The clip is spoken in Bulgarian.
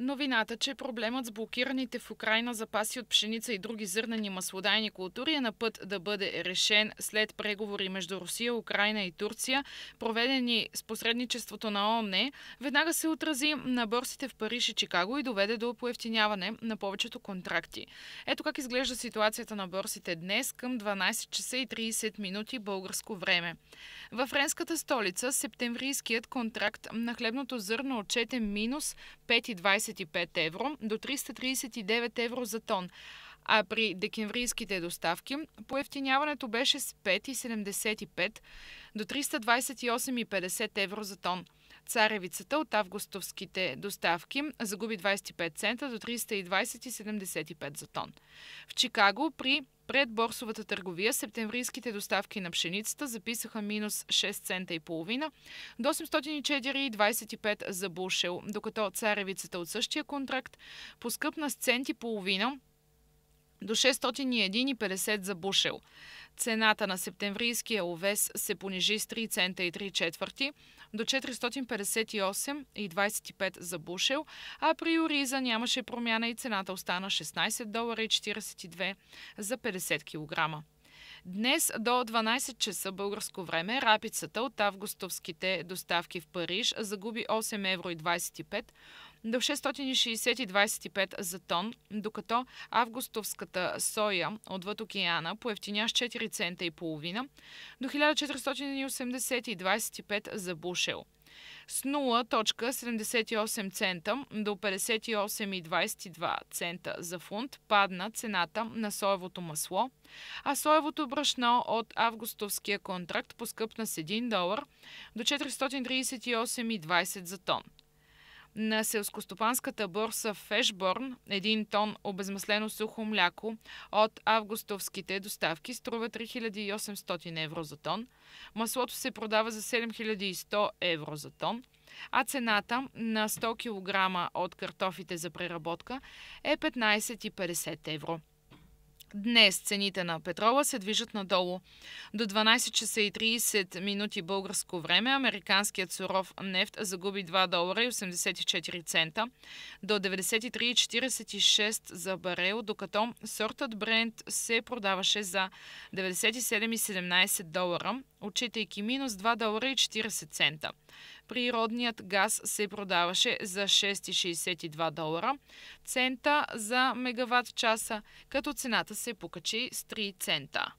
Новината, че проблемът с блокираните в Украина запаси от пшеница и други зърнени маслодайни култури е на път да бъде решен след преговори между Русия, Украина и Турция, проведени с посредничеството на ООН, веднага се отрази на борсите в Париж и Чикаго и доведе до поевтиняване на повечето контракти. Ето как изглежда ситуацията на борсите днес към 12 часа и 30 минути българско време. Във френската столица септемврийският контракт на хлебното зърно отчете минус 5,20 325 евро до 339 евро за тон, а при декемврийските доставки поевтиняването беше с 5,75 до 328,50 евро за тон. Царевицата от августовските доставки загуби 25 цента до 320,75 за тон. В Чикаго при пред борсовата търговия септемврийските доставки на пшеницата записаха минус 6 цента и половина до 804,25 за бушел, докато царевицата от същия контракт поскъпна с цент и половина до 601,50 за бушел. Цената на септемврийския овес се понижи с 3 цента и 3 четвърти до 458,25 за бушел, а при Ориза нямаше промяна и цената остана 16 долара и 42 за 50 кг. Днес до 12 часа българско време рапицата от августовските доставки в Париж загуби 8,25 евро до 660,25 за тон, докато августовската соя отвъд океана поевтиня с 4 цента и половина до 1480,25 за бушел с 0.78 цента до 58,22 цента за фунт падна цената на соевото масло, а соевото брашно от августовския контракт поскъпна с 1 долар до 438,20 за тон. На селскостопанската борса в Ешборн един тон обезмаслено сухо мляко от августовските доставки струва 3800 евро за тон. Маслото се продава за 7100 евро за тон а цената на 100 кг от картофите за преработка е 15,50 евро. Днес цените на петрола се движат надолу. До 12 часа и 30 минути българско време американският суров нефт загуби 2 долара и 84 цента до 93,46 за барел, докато сортът Бренд се продаваше за 97,17 долара, отчитайки минус 2 долара и 40 цента. Природният газ се продаваше за 6,62 долара цента за мегаватт часа, като цената се покачи с 3 цента.